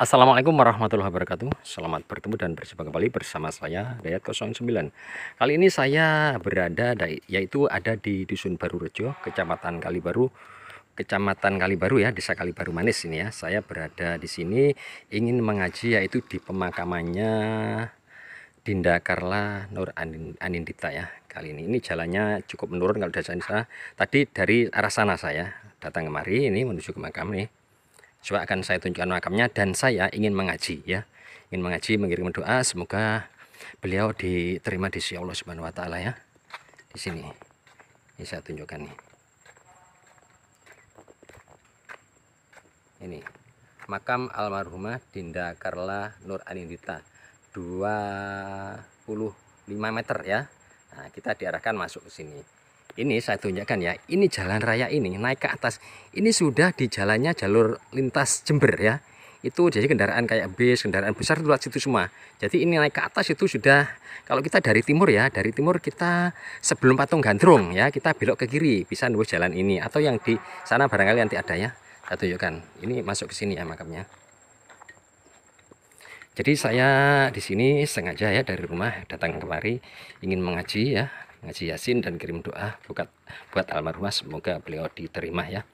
Assalamualaikum warahmatullahi wabarakatuh Selamat bertemu dan berjumpa kembali bersama saya Dayat 09 Kali ini saya berada yaitu ada di Dusun Baru Rejo Kecamatan Kalibaru Kecamatan Kalibaru ya Desa Kalibaru Manis ini ya Saya berada di sini ingin mengaji yaitu di pemakamannya Dinda Karla Nur Anindita ya kali ini ini jalannya cukup menurun kalau dari sana tadi dari arah sana saya datang kemari ini menuju ke makam nih coba akan saya tunjukkan makamnya dan saya ingin mengaji ya ingin mengaji mengirim doa semoga beliau diterima di sisi Allah Subhanahu wa taala ya di sini ini saya tunjukkan nih ini makam almarhumah Dinda Karla Nur Anindita 25 meter ya nah, kita diarahkan masuk ke sini ini saya tunjukkan ya ini jalan raya ini naik ke atas ini sudah di jalannya jalur lintas Jember ya itu jadi kendaraan kayak bis kendaraan besar itu lewat situ semua jadi ini naik ke atas itu sudah kalau kita dari timur ya dari timur kita sebelum patung gandrung ya kita belok ke kiri bisa nulis jalan ini atau yang di sana barangkali nanti ada ya saya tunjukkan ini masuk ke sini ya makamnya jadi saya di sini sengaja ya dari rumah datang kemari ingin mengaji ya ngaji yasin dan kirim doa buat buat almarhumah semoga beliau diterima ya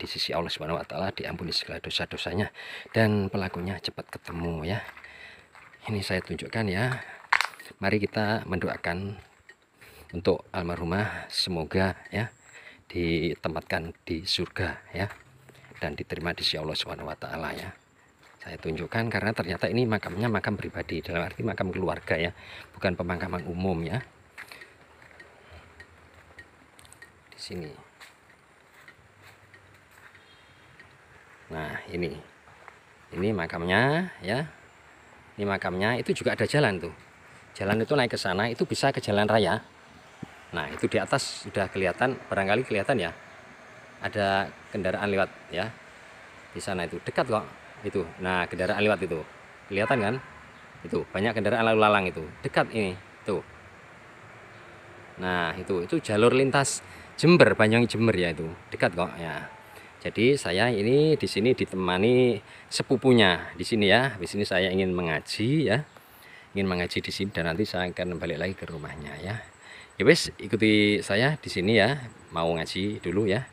di sisi Allah Subhanahu wa taala diampuni segala dosa-dosanya dan pelakunya cepat ketemu ya. Ini saya tunjukkan ya. Mari kita mendoakan untuk almarhumah semoga ya ditempatkan di surga ya dan diterima di sisi Allah Subhanahu wa taala ya saya tunjukkan karena ternyata ini makamnya makam pribadi dalam arti makam keluarga ya bukan pemakaman umum ya sini nah ini ini makamnya ya ini makamnya itu juga ada jalan tuh jalan itu naik ke sana itu bisa ke jalan raya nah itu di atas sudah kelihatan barangkali kelihatan ya ada kendaraan lewat ya di sana itu dekat kok itu nah kendaraan lewat itu kelihatan kan itu banyak kendaraan lalu lalang itu dekat ini tuh nah itu itu jalur lintas Jember, Banyuwangi Jember ya itu. Dekat kok ya. Jadi saya ini di sini ditemani sepupunya di sini ya. Di sini saya ingin mengaji ya. Ingin mengaji di sini dan nanti saya akan balik lagi ke rumahnya ya. Ya wes ikuti saya di sini ya. Mau ngaji dulu ya.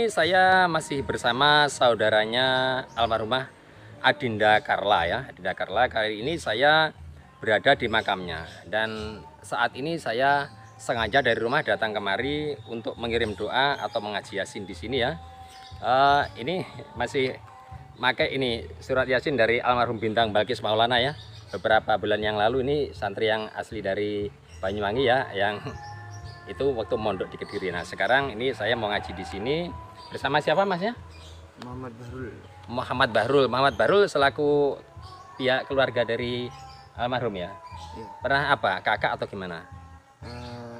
Ini saya masih bersama saudaranya almarhumah Adinda Karla ya. Adinda Karla kali ini saya berada di makamnya dan saat ini saya sengaja dari rumah datang kemari untuk mengirim doa atau mengaji yasin di sini ya. Uh, ini masih pakai ini surat yasin dari almarhum bintang Balkis Maulana ya. Beberapa bulan yang lalu ini santri yang asli dari Banyuwangi ya yang itu waktu mondok di Kediri. Nah, sekarang ini saya mau ngaji di sini bersama siapa Mas ya? Muhammad Bahrul. Muhammad Bahrul. Muhammad Bahrul selaku pihak keluarga dari almarhum ya. Iya. Pernah apa? Kakak atau gimana?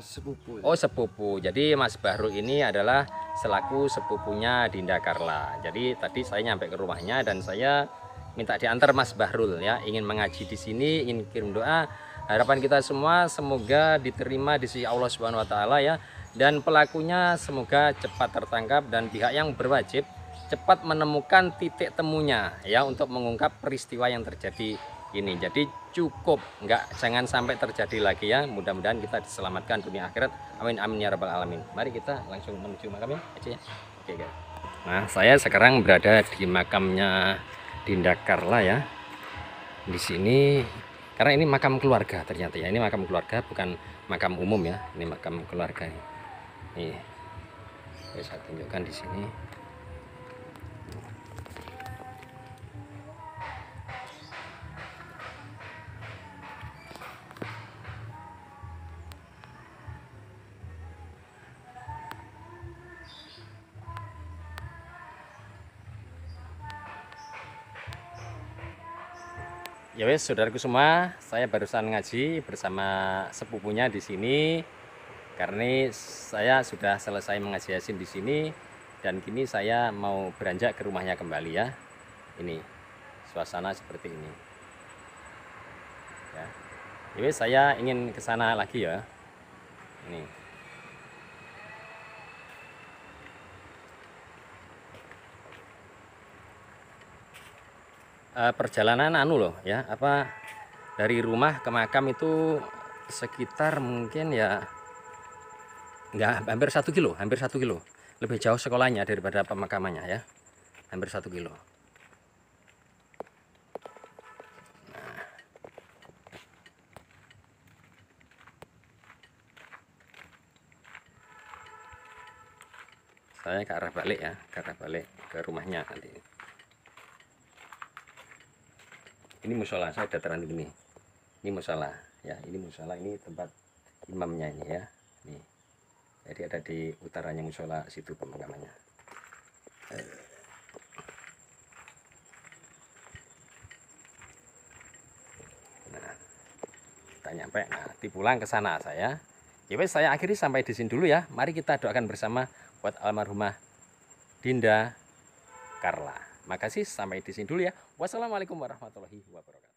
sepupu. Oh sepupu. Jadi Mas Bahru ini adalah selaku sepupunya Dinda Karla. Jadi tadi saya nyampe ke rumahnya dan saya minta diantar Mas Bahrul ya, ingin mengaji di sini, ingin kirim doa. Harapan kita semua semoga diterima di sisi Allah Subhanahu wa taala ya dan pelakunya semoga cepat tertangkap dan pihak yang berwajib cepat menemukan titik temunya ya untuk mengungkap peristiwa yang terjadi ini jadi cukup enggak jangan sampai terjadi lagi ya mudah-mudahan kita diselamatkan dunia akhirat amin amin ya rabbal alamin mari kita langsung menuju makamnya aja ya oke guys nah saya sekarang berada di makamnya Dinda Karla ya di sini karena ini makam keluarga ternyata ya ini makam keluarga bukan makam umum ya ini makam keluarga ini saya tunjukkan di sini ya wes saudaraku semua saya barusan ngaji bersama sepupunya di sini karena saya sudah selesai mengaji yasin di sini dan kini saya mau beranjak ke rumahnya kembali ya ini suasana seperti ini ya, ya wes saya ingin ke sana lagi ya ini Eh, perjalanan anu loh ya apa dari rumah ke makam itu sekitar mungkin ya nggak hampir satu kilo hampir satu kilo lebih jauh sekolahnya daripada pemakamannya ya hampir satu kilo nah. saya ke arah balik ya ke arah balik ke rumahnya nanti ini musola saya dataran ini ini musola ya ini musola ini tempat imamnya ini ya nih jadi ada di utaranya musola situ pemakamannya kita nah, nyampe nah pulang ke sana saya ya saya akhiri sampai di sini dulu ya mari kita doakan bersama buat almarhumah Dinda Karla Makasih, sampai di sini dulu ya. Wassalamualaikum warahmatullahi wabarakatuh.